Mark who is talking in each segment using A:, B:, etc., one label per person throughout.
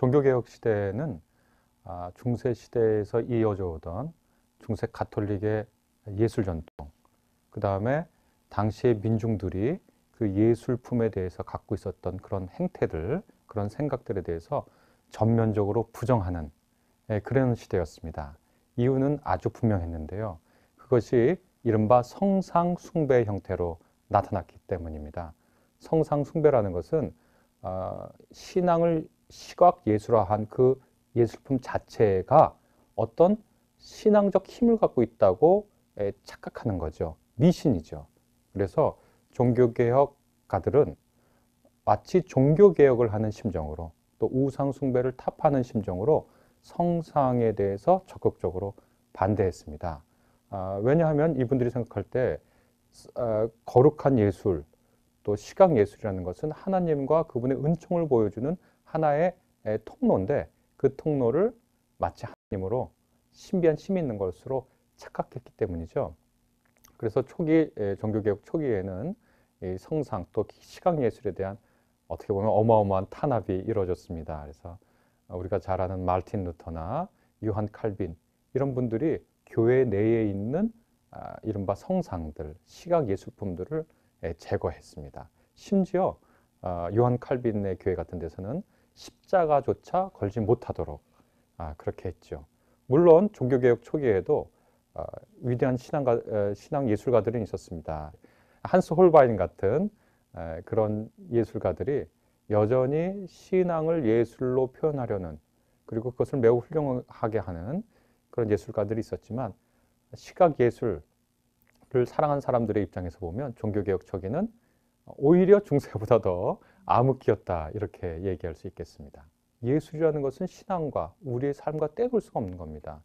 A: 종교개혁 시대에는 아, 중세 시대에서 이어져 오던 중세 가톨릭의 예술 전통, 그 다음에 당시의 민중들이 그 예술품에 대해서 갖고 있었던 그런 행태들, 그런 생각들에 대해서 전면적으로 부정하는 예, 그런 시대였습니다. 이유는 아주 분명했는데요. 그것이 이른바 성상 숭배 형태로 나타났기 때문입니다. 성상 숭배라는 것은 어, 신앙을 시각 예술화한 그 예술품 자체가 어떤 신앙적 힘을 갖고 있다고 착각하는 거죠. 미신이죠. 그래서 종교개혁가들은 마치 종교개혁을 하는 심정으로 또 우상숭배를 탑하는 심정으로 성상에 대해서 적극적으로 반대했습니다. 아, 왜냐하면 이분들이 생각할 때 아, 거룩한 예술 또 시각 예술이라는 것은 하나님과 그분의 은총을 보여주는 하나의 통로인데 그 통로를 마치 하나님으로 신비한 힘이 있는 것으로 착각했기 때문이죠. 그래서 초기 종교개혁 초기에는 성상 또 시각 예술에 대한 어떻게 보면 어마어마한 탄압이 이루어졌습니다. 그래서 우리가 잘 아는 말틴 루터나 요한 칼빈 이런 분들이 교회 내에 있는 아, 이른바 성상들, 시각 예술품들을 제거했습니다. 심지어 요한 아, 칼빈의 교회 같은 데서는 십자가조차 걸지 못하도록 아, 그렇게 했죠. 물론 종교개혁 초기에도 아, 위대한 신앙가, 어, 신앙 예술가들은 있었습니다. 한스 홀바인 같은 그런 예술가들이 여전히 신앙을 예술로 표현하려는 그리고 그것을 매우 훌륭하게 하는 그런 예술가들이 있었지만 시각 예술을 사랑한 사람들의 입장에서 보면 종교개혁 초기는 오히려 중세보다 더 암흑기였다 이렇게 얘기할 수 있겠습니다. 예술이라는 것은 신앙과 우리의 삶과 떼볼 수가 없는 겁니다.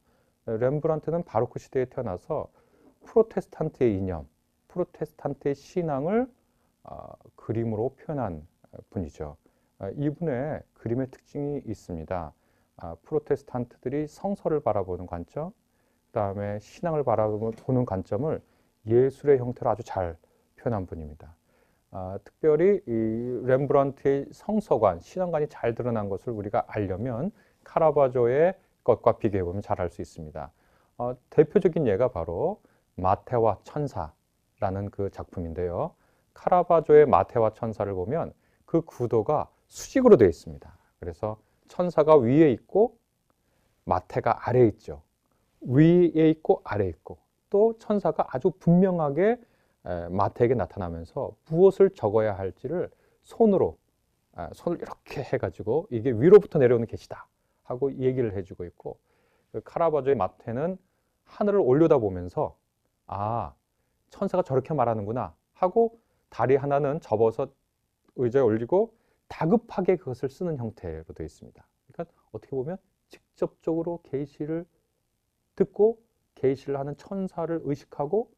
A: 렘브란트는 바로크 시대에 태어나서 프로테스탄트의 이념, 프로테스탄트의 신앙을 어, 그림으로 표현한 어, 분이죠. 어, 이분의 그림의 특징이 있습니다. 아, 프로테스탄트들이 성서를 바라보는 관점, 그 다음에 신앙을 바라보는 관점을 예술의 형태로 아주 잘 표현한 분입니다. 아, 특별히 이 렘브란트의 성서관, 신앙관이 잘 드러난 것을 우리가 알려면 카라바조의 것과 비교해 보면 잘 알 수 있습니다. 어, 대표적인 예가 바로 마테와 천사라는 그 작품인데요. 카라바조의 마테와 천사를 보면 그 구도가 수직으로 되어 있습니다. 그래서 천사가 위에 있고 마태가 아래에 있죠. 위에 있고 아래에 있고 또 천사가 아주 분명하게 마태에게 나타나면서 무엇을 적어야 할지를 손으로 아, 손을 이렇게 해가지고 이게 위로부터 내려오는 계시다 하고 얘기를 해주고 있고 그 카라바조의 마태는 하늘을 올려다 보면서 아 천사가 저렇게 말하는구나 하고 다리 하나는 접어서 의자에 올리고 다급하게 그것을 쓰는 형태로 되어 있습니다. 그러니까 어떻게 보면 직접적으로 계시를 듣고 계시를 하는 천사를 의식하고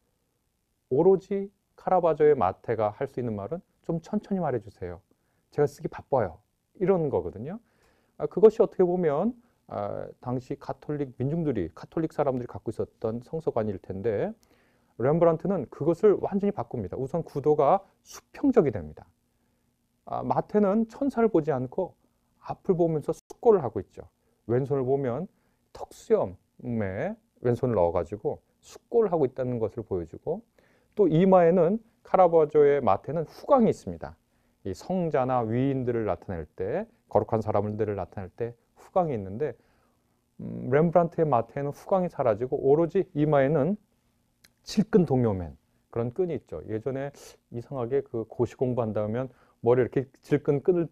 A: 오로지 카라바조의 마태가할 수 있는 말은 좀 천천히 말해주세요. 제가 쓰기 바빠요. 이런 거거든요. 아, 그것이 어떻게 보면 아, 당시 가톨릭 민중들이 가톨릭 사람들이 갖고 있었던 성서관일 텐데 렘브란트는 그것을 완전히 바꿉니다. 우선 구도가 수평적이 됩니다. 아, 마테는 천사를 보지 않고 앞을 보면서 숙고를 하고 있죠. 왼손을 보면 턱수염에 왼손을 넣어가지고 숙고를 하고 있다는 것을 보여주고 또 이마에는 카라바조의 마태는 후광이 있습니다. 이 성자나 위인들을 나타낼 때 거룩한 사람들을 나타낼 때 후광이 있는데 음, 렘브란트의 마태에는 후광이 사라지고 오로지 이마에는 칠끈 동요맨 그런 끈이 있죠. 예전에 이상하게 그 고시 공부한다 면 머리 이렇게 질끈 끈을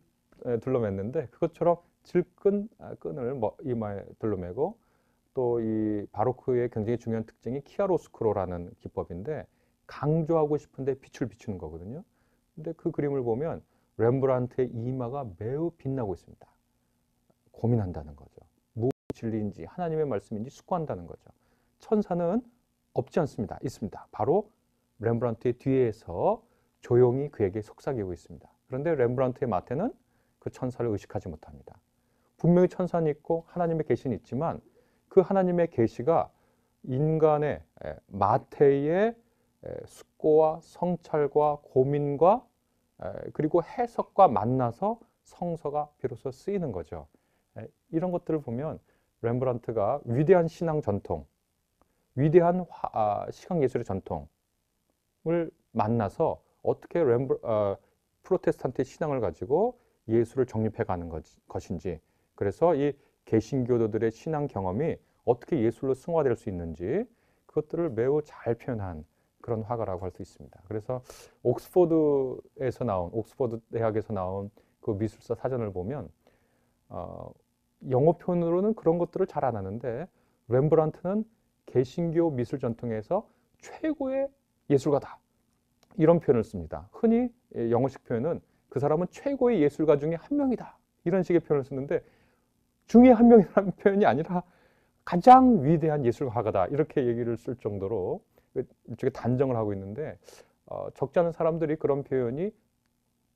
A: 둘러맸는데 그것처럼 질끈 아, 끈을 이마에 둘러매고 또 이 바로크의 굉장히 중요한 특징이 키아로스크로라는 기법인데 강조하고 싶은데 빛을 비추는 거거든요. 근데 그 그림을 보면 렘브란트의 이마가 매우 빛나고 있습니다. 고민한다는 거죠. 무엇 진리인지 하나님의 말씀인지 숙고한다는 거죠. 천사는 없지 않습니다. 있습니다. 바로 렘브란트의 뒤에서 조용히 그에게 속삭이고 있습니다. 그런데 렘브란트의 마태는 그 천사를 의식하지 못합니다. 분명히 천사는 있고 하나님의 계시는 있지만 그 하나님의 계시가 인간의 마태의 숙고와 성찰과 고민과 그리고 해석과 만나서 성서가 비로소 쓰이는 거죠. 이런 것들을 보면 렘브란트가 위대한 신앙 전통, 위대한 아, 시각 예술의 전통을 만나서 어떻게 렘브, 어, 프로테스탄트 신앙을 가지고 예수를 정립해 가는 것인지 그래서 이 개신교도들의 신앙 경험이 어떻게 예술로 승화될 수 있는지 그것들을 매우 잘 표현한 그런 화가라고 할 수 있습니다. 그래서 옥스퍼드에서 나온 옥스퍼드 대학에서 나온 그 미술사 사전을 보면 어, 영어 표현으로는 그런 것들을 잘 안 하는데 렘브란트는 개신교 미술 전통에서 최고의 예술가다 이런 표현을 씁니다. 흔히 영어식 표현은 그 사람은 최고의 예술가 중에 한 명이다 이런 식의 표현을 쓰는데 중에 한 명이라는 표현이 아니라 가장 위대한 예술가다 이렇게 얘기를 쓸 정도로 이쪽에 그 단정을 하고 있는데 어, 적지 않은 사람들이 그런 표현이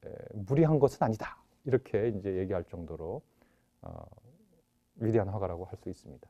A: 에, 무리한 것은 아니다 이렇게 이제 얘기할 정도로 어, 위대한 화가라고 할 수 있습니다.